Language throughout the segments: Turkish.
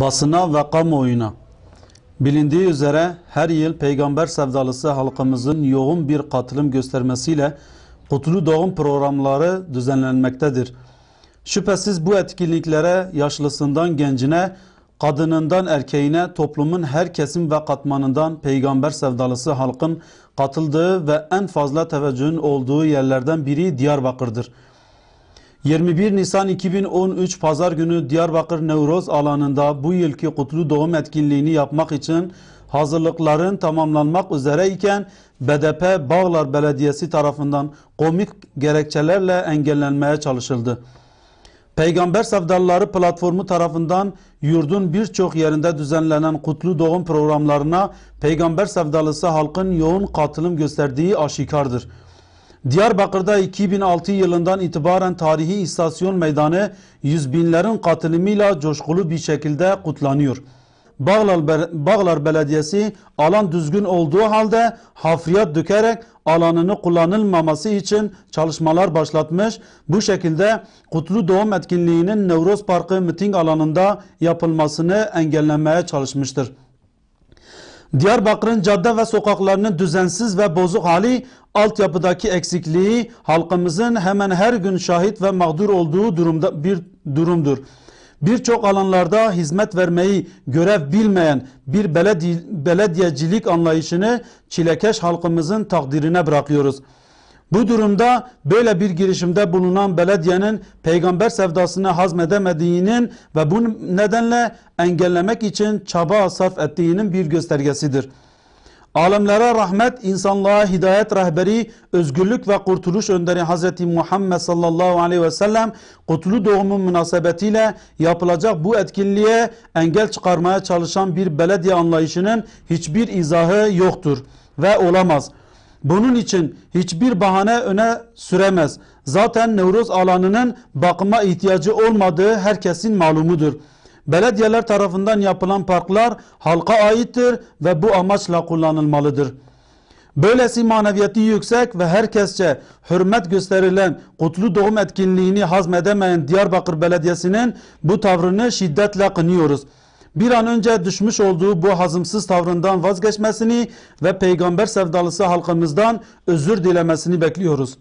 basına ve kamuoyuna. Bilindiği üzere her yıl peygamber sevdalısı halkımızın yoğun bir katılım göstermesiyle kutlu doğum programları düzenlenmektedir. Şüphesiz bu etkinliklere yaşlısından gencine, kadınından erkeğine toplumun her kesim ve katmanından peygamber sevdalısı halkın katıldığı ve en fazla teveccühün olduğu yerlerden biri Diyarbakır'dır. 21 Nisan 2013 Pazar günü Diyarbakır Nevroz alanında bu yılki kutlu doğum etkinliğini yapmak için hazırlıkların tamamlanmak üzereyken BDP Bağlar Belediyesi tarafından komik gerekçelerle engellenmeye çalışıldı. Peygamber Sevdalıları platformu tarafından yurdun birçok yerinde düzenlenen kutlu doğum programlarına Peygamber Sevdalısı halkın yoğun katılım gösterdiği aşikardır. Diyarbakır'da 2006 yılından itibaren tarihi istasyon meydanı yüz binlerin katılımıyla coşkulu bir şekilde kutlanıyor. Bağlar, Bağlar Belediyesi alan düzgün olduğu halde hafriyat dökerek alanını kullanılmaması için çalışmalar başlatmış. Bu şekilde Kutlu Doğum etkinliğinin Nevroz Parkı miting alanında yapılmasını engellemeye çalışmıştır. Diyarbakır'ın cadde ve sokaklarının düzensiz ve bozuk hali altyapıdaki eksikliği halkımızın hemen her gün şahit ve mağdur olduğu durumda bir durumdur. Birçok alanlarda hizmet vermeyi görev bilmeyen bir beledi belediyecilik anlayışını çilekeş halkımızın takdirine bırakıyoruz. Bu durumda böyle bir girişimde bulunan belediyenin peygamber sevdasını hazmedemediğinin ve bu nedenle engellemek için çaba sarf ettiğinin bir göstergesidir.'' Alimlere rahmet, insanlığa hidayet rehberi, özgürlük ve kurtuluş önderi Hz. Muhammed sallallahu aleyhi ve sellem kutlu doğumun münasebetiyle yapılacak bu etkinliğe engel çıkarmaya çalışan bir belediye anlayışının hiçbir izahı yoktur ve olamaz. Bunun için hiçbir bahane öne süremez. Zaten nevroz alanının bakıma ihtiyacı olmadığı herkesin malumudur belediyeler tarafından yapılan parklar halka aittir ve bu amaçla kullanılmalıdır. Böylesi maneviyeti yüksek ve herkesçe hürmet gösterilen kutlu doğum etkinliğini hazmedemeyen Diyarbakır Belediyesi'nin bu tavrını şiddetle kınıyoruz. Bir an önce düşmüş olduğu bu hazımsız tavrından vazgeçmesini ve peygamber sevdalısı halkımızdan özür dilemesini bekliyoruz.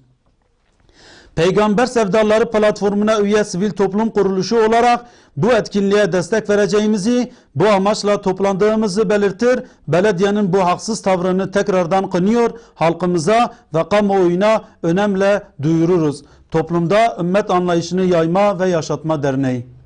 Peygamber Sevdaları Platformu'na üye sivil toplum kuruluşu olarak bu etkinliğe destek vereceğimizi, bu amaçla toplandığımızı belirtir, belediyenin bu haksız tavrını tekrardan kınıyor, halkımıza ve kamuoyuna önemle duyururuz. Toplumda ümmet anlayışını yayma ve yaşatma derneği.